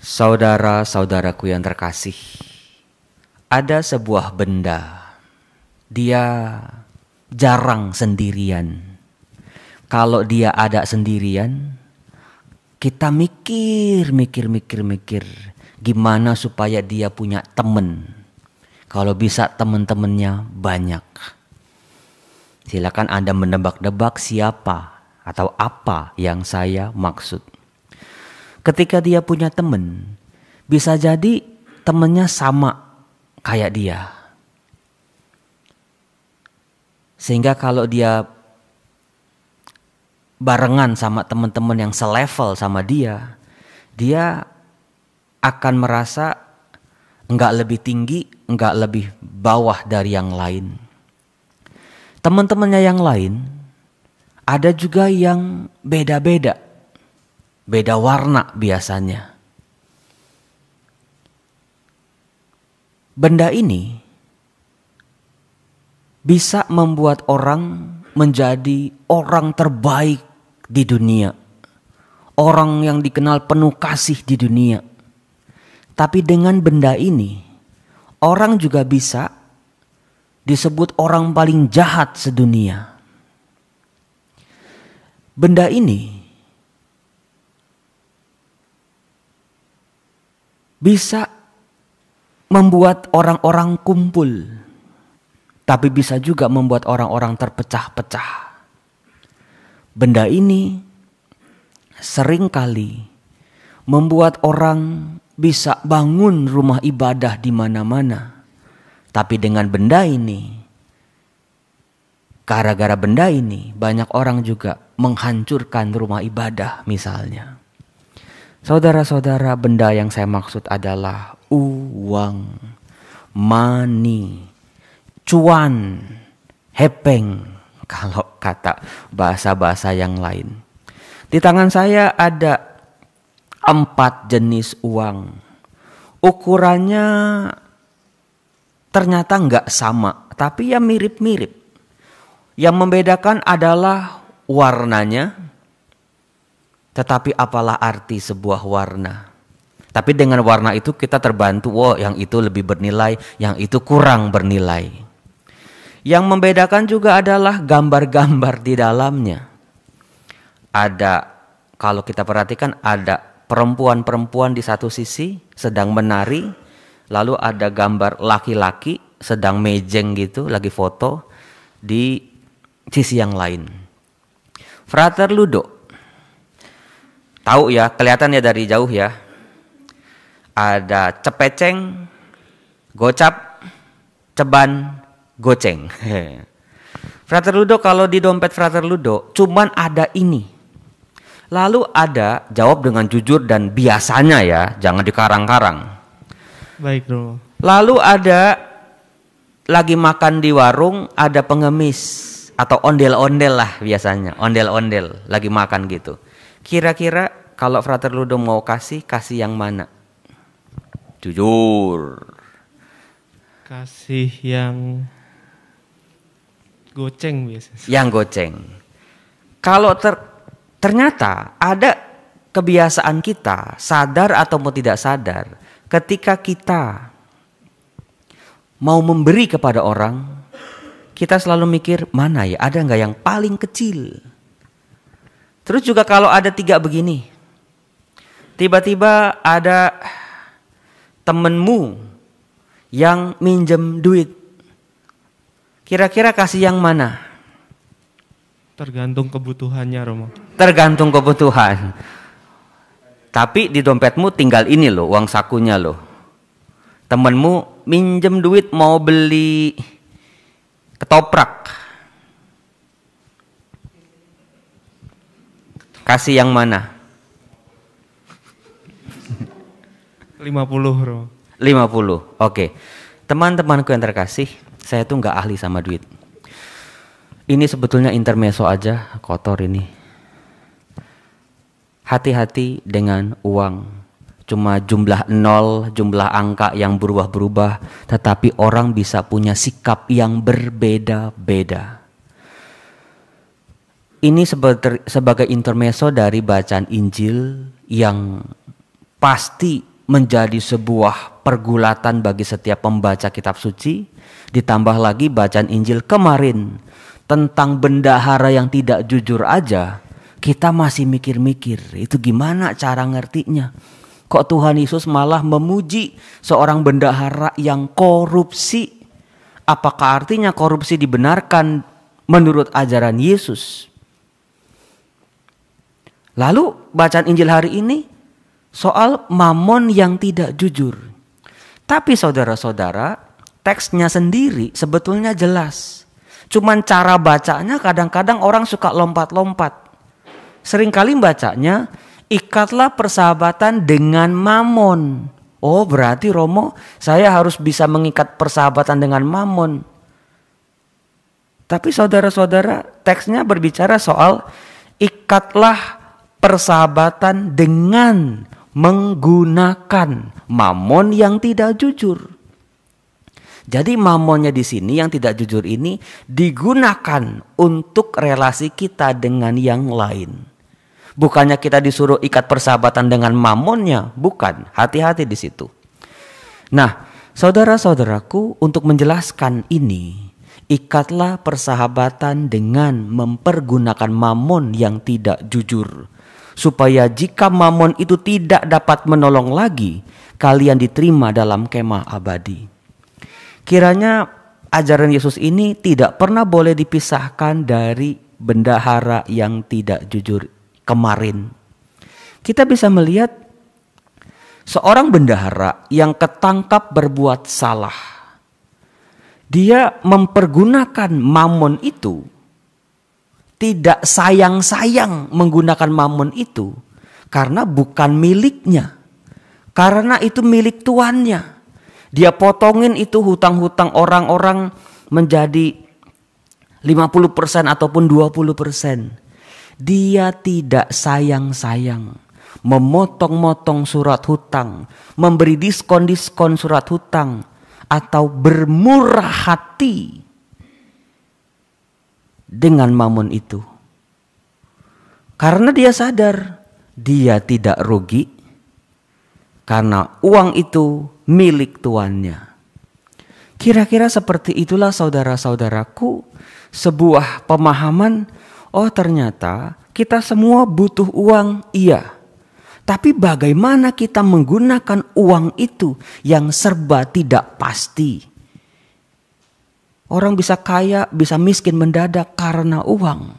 Saudara-saudaraku yang terkasih, ada sebuah benda. Dia jarang sendirian. Kalau dia ada sendirian, kita mikir, mikir, mikir, mikir gimana supaya dia punya temen. Kalau bisa temen-temennya banyak. Silakan Anda menebak-debak siapa atau apa yang saya maksud ketika dia punya temen, bisa jadi temennya sama kayak dia. Sehingga kalau dia barengan sama teman-teman yang selevel sama dia, dia akan merasa enggak lebih tinggi, enggak lebih bawah dari yang lain. Teman-temannya yang lain ada juga yang beda-beda beda warna biasanya. Benda ini bisa membuat orang menjadi orang terbaik di dunia, orang yang dikenal penuh kasih di dunia. Tapi dengan benda ini, orang juga bisa disebut orang paling jahat sedunia. Benda ini bisa membuat orang-orang kumpul, tapi bisa juga membuat orang-orang terpecah-pecah. Benda ini seringkali membuat orang bisa bangun rumah ibadah di mana-mana, tapi dengan benda ini, gara-gara benda ini, banyak orang juga menghancurkan rumah ibadah, misalnya. Saudara-saudara, benda yang saya maksud adalah uang, money, cuan, hepeng, kalau kata bahasa-bahasa yang lain. Di tangan saya ada empat jenis uang. Ukurannya ternyata nggak sama, tapi ya mirip-mirip. Yang membedakan adalah warnanya, tetapi apalah arti sebuah warna? Tapi dengan warna itu kita terbantu, wow yang itu lebih bernilai, yang itu kurang bernilai. Yang membedakan juga adalah gambar-gambar di dalamnya. Ada, kalau kita perhatikan ada perempuan-perempuan di satu sisi sedang menari, lalu ada gambar laki-laki sedang mejeng gitu, lagi foto di sisi yang lain. Frater Ludo, Tahu ya, kelihatan ya dari jauh ya. Ada cepeceng, gocap, ceban, goceng. Frater Ludo kalau di dompet Frater Ludo cuman ada ini. Lalu ada jawab dengan jujur dan biasanya ya, jangan dikarang-karang. Baik, Bro. Lalu ada lagi makan di warung ada pengemis atau ondel-ondel lah biasanya, ondel-ondel lagi makan gitu. Kira-kira kalau Frater Ludo mau kasih, kasih yang mana? Jujur. Kasih yang goceng biasanya. Yang goceng. Kalau ter, ternyata ada kebiasaan kita, sadar atau mau tidak sadar, ketika kita mau memberi kepada orang, kita selalu mikir mana ya ada nggak yang paling kecil Terus juga kalau ada tiga begini, tiba-tiba ada temenmu yang minjem duit, kira-kira kasih yang mana? Tergantung kebutuhannya, Romo. Tergantung kebutuhan. Tapi di dompetmu tinggal ini loh, uang sakunya loh. Temenmu minjem duit mau beli ketoprak Kasih yang mana? 50 bro. 50, oke. Okay. Teman-temanku yang terkasih, saya tuh nggak ahli sama duit. Ini sebetulnya intermeso aja, kotor ini. Hati-hati dengan uang. Cuma jumlah nol, jumlah angka yang berubah-berubah, tetapi orang bisa punya sikap yang berbeda-beda. Ini sebagai, intermezzo intermeso dari bacaan Injil yang pasti menjadi sebuah pergulatan bagi setiap pembaca kitab suci. Ditambah lagi bacaan Injil kemarin tentang bendahara yang tidak jujur aja, kita masih mikir-mikir itu gimana cara ngertinya. Kok Tuhan Yesus malah memuji seorang bendahara yang korupsi? Apakah artinya korupsi dibenarkan menurut ajaran Yesus? Lalu bacaan Injil hari ini soal mamon yang tidak jujur. Tapi saudara-saudara, teksnya sendiri sebetulnya jelas. Cuman cara bacanya kadang-kadang orang suka lompat-lompat. Seringkali bacanya, ikatlah persahabatan dengan mamon. Oh berarti Romo saya harus bisa mengikat persahabatan dengan mamon. Tapi saudara-saudara teksnya berbicara soal ikatlah persahabatan dengan menggunakan mamon yang tidak jujur. Jadi mamonnya di sini yang tidak jujur ini digunakan untuk relasi kita dengan yang lain. Bukannya kita disuruh ikat persahabatan dengan mamonnya, bukan. Hati-hati di situ. Nah, saudara-saudaraku, untuk menjelaskan ini, ikatlah persahabatan dengan mempergunakan mamon yang tidak jujur supaya jika mamon itu tidak dapat menolong lagi, kalian diterima dalam kemah abadi. Kiranya ajaran Yesus ini tidak pernah boleh dipisahkan dari bendahara yang tidak jujur kemarin. Kita bisa melihat seorang bendahara yang ketangkap berbuat salah. Dia mempergunakan mamon itu tidak sayang-sayang menggunakan mamun itu karena bukan miliknya. Karena itu milik tuannya. Dia potongin itu hutang-hutang orang-orang menjadi 50% ataupun 20%. Dia tidak sayang-sayang memotong-motong surat hutang, memberi diskon-diskon surat hutang atau bermurah hati dengan mamun itu. Karena dia sadar dia tidak rugi karena uang itu milik tuannya. Kira-kira seperti itulah saudara-saudaraku sebuah pemahaman oh ternyata kita semua butuh uang iya. Tapi bagaimana kita menggunakan uang itu yang serba tidak pasti? Orang bisa kaya, bisa miskin mendadak karena uang.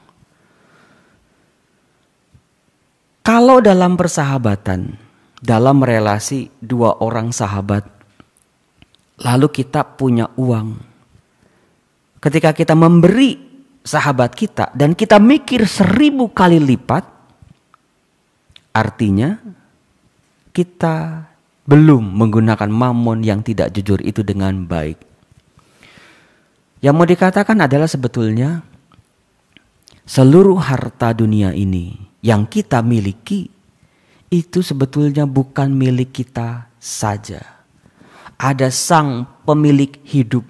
Kalau dalam persahabatan, dalam relasi dua orang sahabat, lalu kita punya uang. Ketika kita memberi sahabat kita dan kita mikir seribu kali lipat, artinya kita belum menggunakan mamon yang tidak jujur itu dengan baik yang mau dikatakan adalah sebetulnya seluruh harta dunia ini yang kita miliki itu sebetulnya bukan milik kita saja. Ada sang pemilik hidup.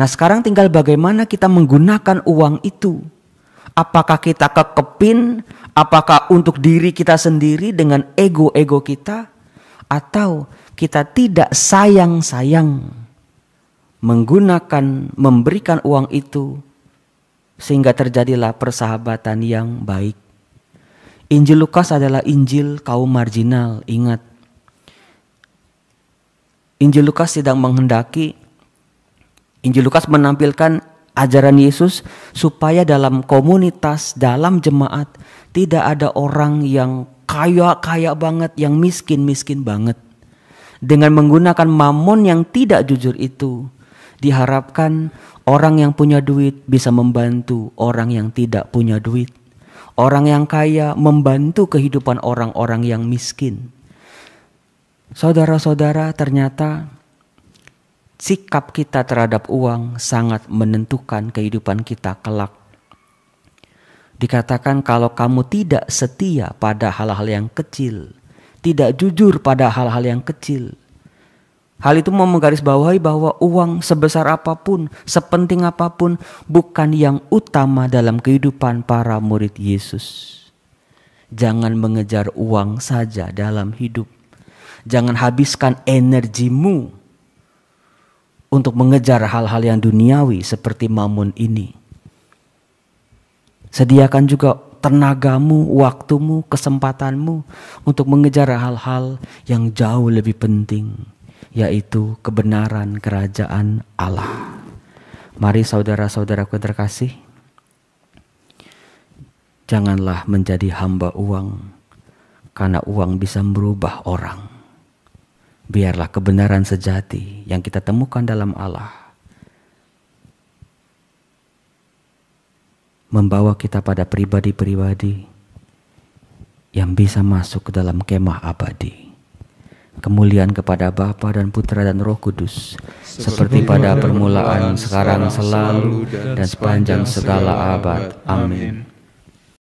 Nah, sekarang tinggal bagaimana kita menggunakan uang itu. Apakah kita kekepin, apakah untuk diri kita sendiri dengan ego-ego kita atau kita tidak sayang-sayang menggunakan, memberikan uang itu sehingga terjadilah persahabatan yang baik. Injil Lukas adalah Injil kaum marginal, ingat. Injil Lukas sedang menghendaki, Injil Lukas menampilkan ajaran Yesus supaya dalam komunitas, dalam jemaat tidak ada orang yang kaya-kaya banget, yang miskin-miskin banget. Dengan menggunakan mamon yang tidak jujur itu, diharapkan orang yang punya duit bisa membantu orang yang tidak punya duit. Orang yang kaya membantu kehidupan orang-orang yang miskin. Saudara-saudara, ternyata sikap kita terhadap uang sangat menentukan kehidupan kita kelak. Dikatakan, kalau kamu tidak setia pada hal-hal yang kecil, tidak jujur pada hal-hal yang kecil, Hal itu mau menggarisbawahi bahwa uang sebesar apapun, sepenting apapun, bukan yang utama dalam kehidupan para murid Yesus. Jangan mengejar uang saja dalam hidup. Jangan habiskan energimu untuk mengejar hal-hal yang duniawi seperti mamun ini. Sediakan juga tenagamu, waktumu, kesempatanmu untuk mengejar hal-hal yang jauh lebih penting yaitu kebenaran kerajaan Allah. Mari saudara-saudaraku terkasih, janganlah menjadi hamba uang, karena uang bisa merubah orang. Biarlah kebenaran sejati yang kita temukan dalam Allah membawa kita pada pribadi-pribadi yang bisa masuk ke dalam kemah abadi kemuliaan kepada Bapa dan Putra dan Roh Kudus, seperti pada permulaan, sekarang, selalu, dan sepanjang segala abad. Amin.